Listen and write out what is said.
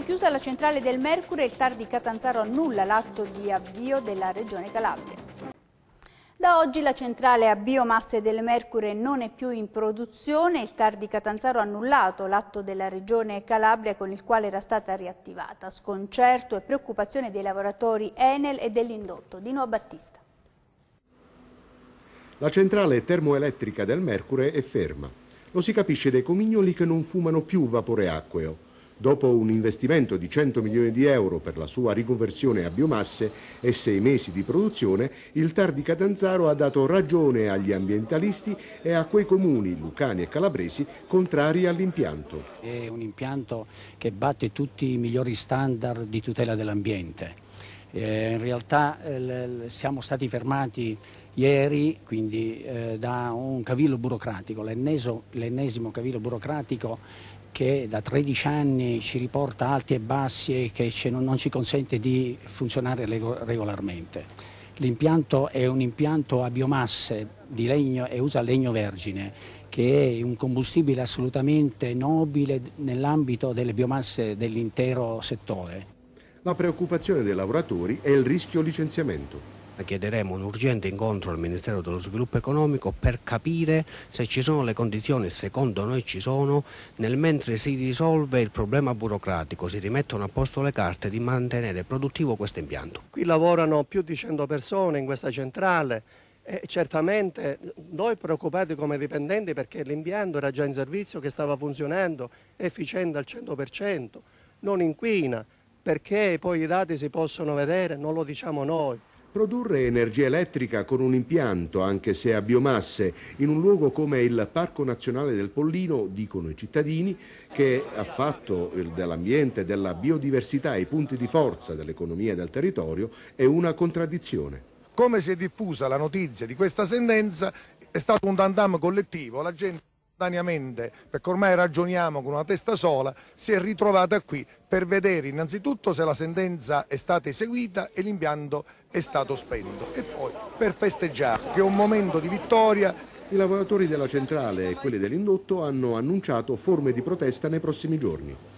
Finalmente chiusa la centrale del Mercurio, il TAR di Catanzaro annulla l'atto di avvio della Regione Calabria. Da oggi la centrale a biomasse del Mercure non è più in produzione, il TAR di Catanzaro ha annullato l'atto della Regione Calabria con il quale era stata riattivata. Sconcerto e preoccupazione dei lavoratori Enel e dell'indotto. Dino Battista. La centrale termoelettrica del Mercure è ferma. Lo si capisce dai comignoli che non fumano più vapore acqueo. Dopo un investimento di 100 milioni di euro per la sua riconversione a biomasse e sei mesi di produzione, il TAR di Catanzaro ha dato ragione agli ambientalisti e a quei comuni lucani e calabresi contrari all'impianto. È un impianto che batte tutti i migliori standard di tutela dell'ambiente. Eh, in realtà eh, siamo stati fermati ieri quindi, eh, da un cavillo burocratico, l'ennesimo cavillo burocratico che da 13 anni ci riporta alti e bassi e che non ci consente di funzionare regolarmente. L'impianto è un impianto a biomasse di legno e usa legno vergine, che è un combustibile assolutamente nobile nell'ambito delle biomasse dell'intero settore. La preoccupazione dei lavoratori è il rischio licenziamento chiederemo un urgente incontro al Ministero dello Sviluppo Economico per capire se ci sono le condizioni, secondo noi ci sono, nel mentre si risolve il problema burocratico, si rimettono a posto le carte di mantenere produttivo questo impianto. Qui lavorano più di 100 persone in questa centrale e certamente noi preoccupati come dipendenti perché l'impianto era già in servizio che stava funzionando, efficiente al 100%, non inquina, perché poi i dati si possono vedere, non lo diciamo noi. Produrre energia elettrica con un impianto, anche se a biomasse, in un luogo come il Parco Nazionale del Pollino, dicono i cittadini, che ha fatto dell'ambiente, della biodiversità i punti di forza dell'economia e del territorio, è una contraddizione. Come si è diffusa la notizia di questa sentenza è stato un dandam collettivo, la gente spontaneamente, perché ormai ragioniamo con una testa sola, si è ritrovata qui per vedere innanzitutto se la sentenza è stata eseguita e l'impianto è stato spento e poi per festeggiare che è un momento di vittoria i lavoratori della centrale e quelli dell'indotto hanno annunciato forme di protesta nei prossimi giorni.